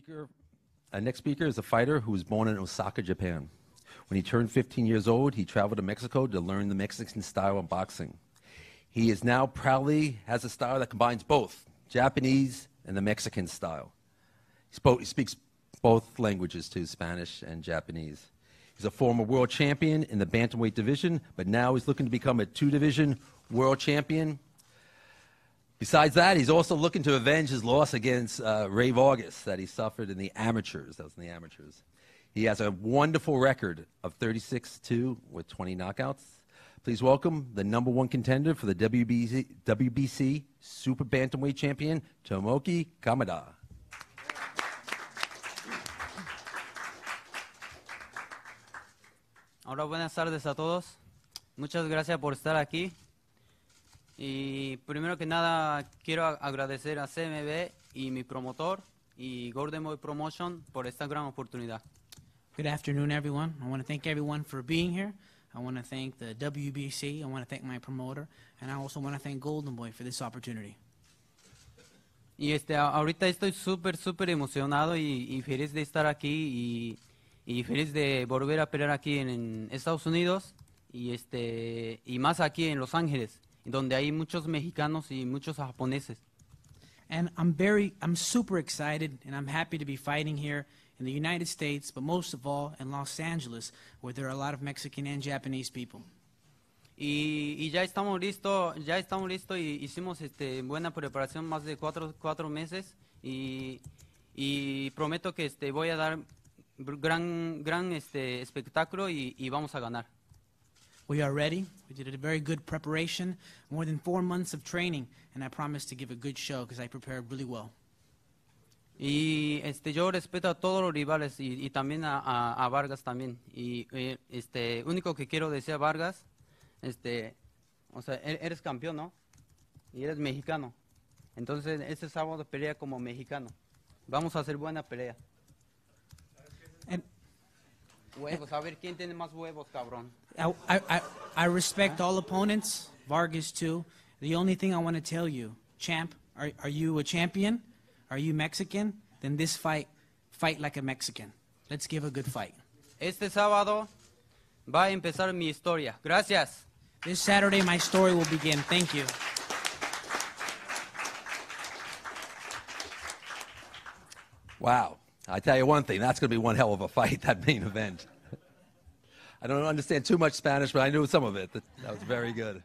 speaker, our uh, next speaker is a fighter who was born in Osaka, Japan. When he turned 15 years old, he traveled to Mexico to learn the Mexican style of boxing. He is now proudly has a style that combines both Japanese and the Mexican style. He, spoke, he speaks both languages too, Spanish and Japanese. He's a former world champion in the bantamweight division, but now he's looking to become a two division world champion Besides that, he's also looking to avenge his loss against uh, Ray Vargas that he suffered in the amateurs. That was in the amateurs. He has a wonderful record of 36 2 with 20 knockouts. Please welcome the number one contender for the WBC, WBC Super Bantamweight Champion, Tomoki Kamada. Hola, buenas tardes a todos. Muchas gracias por estar aquí. Y primero que nada quiero agradecer a CMB y mi promotor y Golden Boy Promotion por esta gran oportunidad. Good afternoon, everyone. I want to thank everyone for being here. I want to thank the WBC. I want to thank my promoter, and I also want to thank Golden Boy for this opportunity. Y este, ahorita estoy super super emocionado y, feliz de estar aquí y, feliz de volver a pelear aquí en, en Estados Unidos y, este, y más aquí en Los Ángeles donde hay muchos mexicanos y muchos japoneses. And I'm very, I'm super excited and I'm happy to be fighting here in the United States, but most of all in Los Angeles, where there are a lot of Mexican and Japanese people. Y, y ya estamos listos, ya estamos listos y hicimos este, buena preparación más de cuatro, cuatro meses y, y prometo que este, voy a dar gran, gran este, espectáculo y, y vamos a ganar. We are ready. We did a very good preparation, more than four months of training, and I promise to give a good show because I prepared really well. Y este, yo respeto a todos los rivales y, y también a, a, a, Vargas también. Y este, único que quiero decir a Vargas, este, o sea, e-, eres campeón, ¿no? Y eres mexicano. Entonces, este sábado pelea como mexicano. Vamos a hacer buena pelea. And, Huevos, a ver quién tiene más huevos, cabrón. I, respect all opponents, Vargas too. The only thing I want to tell you, champ, are, are you a champion? Are you Mexican? Then this fight, fight like a Mexican. Let's give a good fight. Este sábado va a empezar mi historia. Gracias. This Saturday, my story will begin. Thank you. Wow. I tell you one thing, that's going to be one hell of a fight, that main event. I don't understand too much Spanish, but I knew some of it. That was very good.